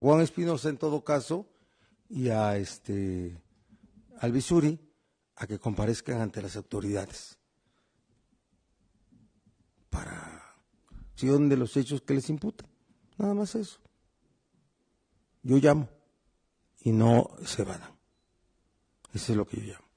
Juan Espinosa en todo caso y a este al a que comparezcan ante las autoridades para acción de los hechos que les imputan. Nada más eso. Yo llamo y no se van. Eso es lo que yo llamo.